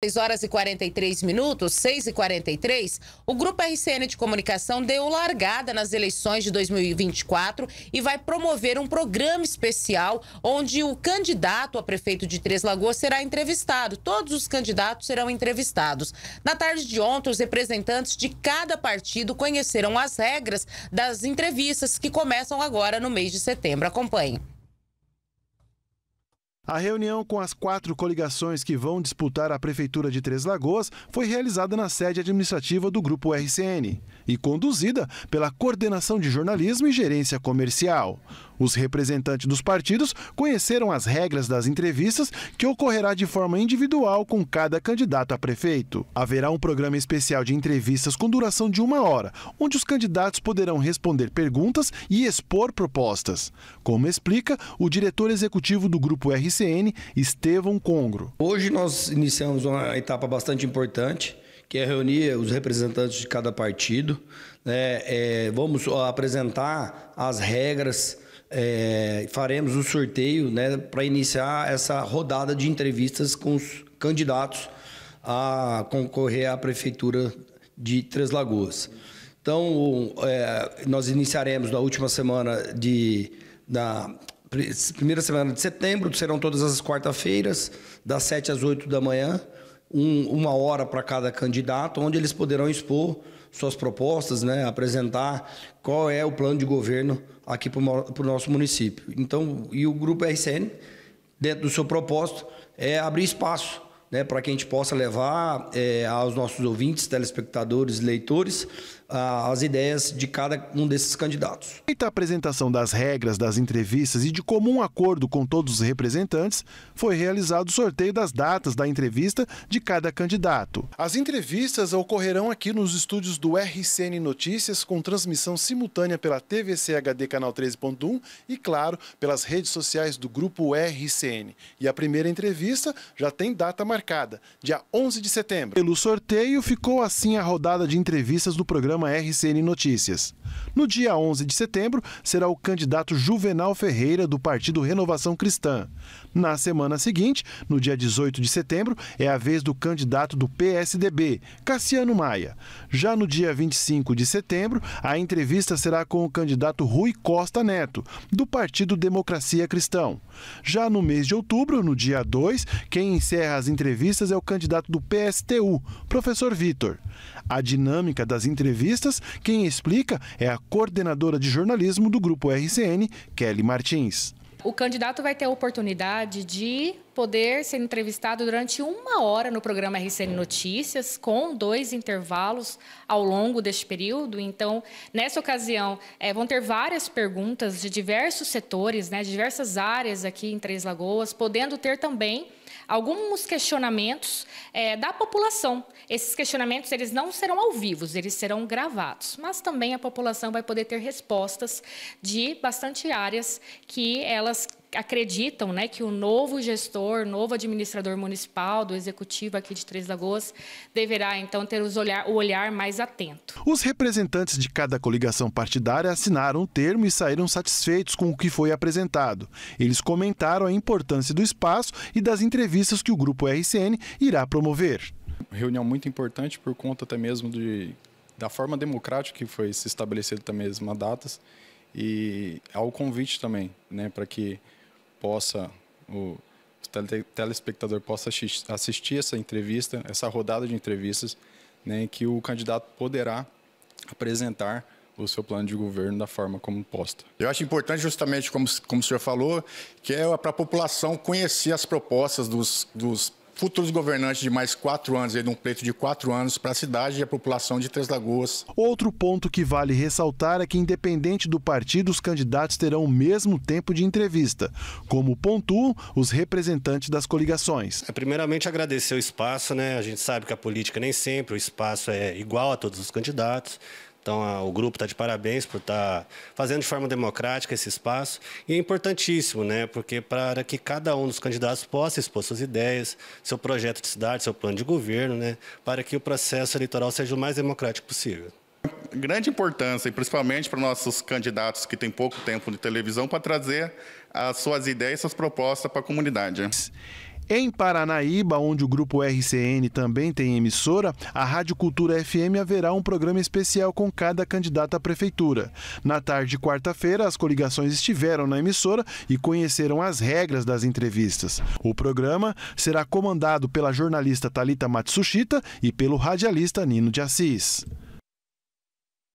6 horas e 43 minutos, 6 e 43, o Grupo RCN de Comunicação deu largada nas eleições de 2024 e vai promover um programa especial onde o candidato a prefeito de Três Lagoas será entrevistado. Todos os candidatos serão entrevistados. Na tarde de ontem, os representantes de cada partido conheceram as regras das entrevistas que começam agora no mês de setembro. Acompanhe. A reunião com as quatro coligações que vão disputar a Prefeitura de Três Lagoas foi realizada na sede administrativa do Grupo RCN e conduzida pela Coordenação de Jornalismo e Gerência Comercial. Os representantes dos partidos conheceram as regras das entrevistas, que ocorrerá de forma individual com cada candidato a prefeito. Haverá um programa especial de entrevistas com duração de uma hora, onde os candidatos poderão responder perguntas e expor propostas. Como explica o diretor executivo do grupo RCN, Estevão Congro. Hoje nós iniciamos uma etapa bastante importante que é reunir os representantes de cada partido. Né? É, vamos apresentar as regras é, faremos o sorteio né, para iniciar essa rodada de entrevistas com os candidatos a concorrer à prefeitura de Três Lagoas. Então, é, nós iniciaremos na última semana de. Na, Primeira semana de setembro, serão todas as quarta-feiras, das 7 às 8 da manhã um, uma hora para cada candidato, onde eles poderão expor suas propostas, né, apresentar qual é o plano de governo aqui para o nosso município. Então, e o grupo RCN, dentro do seu propósito, é abrir espaço né, para que a gente possa levar é, aos nossos ouvintes, telespectadores, leitores, a, as ideias de cada um desses candidatos. Feita a apresentação das regras das entrevistas e de comum acordo com todos os representantes, foi realizado o sorteio das datas da entrevista de cada candidato. As entrevistas ocorrerão aqui nos estúdios do RCN Notícias, com transmissão simultânea pela TVC HD Canal 13.1 e, claro, pelas redes sociais do Grupo RCN. E a primeira entrevista já tem data marcada marcada, dia 11 de setembro. Pelo sorteio, ficou assim a rodada de entrevistas do programa RCN Notícias. No dia 11 de setembro, será o candidato Juvenal Ferreira, do Partido Renovação Cristã. Na semana seguinte, no dia 18 de setembro, é a vez do candidato do PSDB, Cassiano Maia. Já no dia 25 de setembro, a entrevista será com o candidato Rui Costa Neto, do Partido Democracia Cristão. Já no mês de outubro, no dia 2, quem encerra as entrevistas entrevistas é o candidato do PSTU, professor Vitor. A dinâmica das entrevistas, quem explica é a coordenadora de jornalismo do grupo RCN, Kelly Martins. O candidato vai ter a oportunidade de poder ser entrevistado durante uma hora no programa RCN Notícias, com dois intervalos ao longo deste período. Então, nessa ocasião, é, vão ter várias perguntas de diversos setores, né, de diversas áreas aqui em Três Lagoas, podendo ter também alguns questionamentos é, da população. Esses questionamentos eles não serão ao vivo, eles serão gravados, mas também a população vai poder ter respostas de bastante áreas que ela elas acreditam né, que o novo gestor, novo administrador municipal do executivo aqui de Três Lagoas deverá então ter os olhar, o olhar mais atento. Os representantes de cada coligação partidária assinaram o termo e saíram satisfeitos com o que foi apresentado. Eles comentaram a importância do espaço e das entrevistas que o grupo RCN irá promover. Reunião muito importante por conta até mesmo de, da forma democrática que foi se estabelecido também as datas e ao convite também, né, para que possa o telespectador possa assistir essa entrevista, essa rodada de entrevistas, né, em que o candidato poderá apresentar o seu plano de governo da forma como posta. Eu acho importante, justamente como, como o senhor falou, que é para a população conhecer as propostas dos, dos futuros governantes de mais quatro anos, e de um pleito de quatro anos para a cidade e a população de Três Lagoas. Outro ponto que vale ressaltar é que, independente do partido, os candidatos terão o mesmo tempo de entrevista, como pontuam os representantes das coligações. É, primeiramente, agradecer o espaço, né? A gente sabe que a política nem sempre o espaço é igual a todos os candidatos. Então, a, o grupo está de parabéns por estar tá fazendo de forma democrática esse espaço. E é importantíssimo, né? Porque para que cada um dos candidatos possa expor suas ideias, seu projeto de cidade, seu plano de governo, né? Para que o processo eleitoral seja o mais democrático possível grande importância, e principalmente para nossos candidatos que têm pouco tempo de televisão, para trazer as suas ideias, e suas propostas para a comunidade. Em Paranaíba, onde o grupo RCN também tem emissora, a Rádio Cultura FM haverá um programa especial com cada candidata à prefeitura. Na tarde de quarta-feira, as coligações estiveram na emissora e conheceram as regras das entrevistas. O programa será comandado pela jornalista Talita Matsushita e pelo radialista Nino de Assis.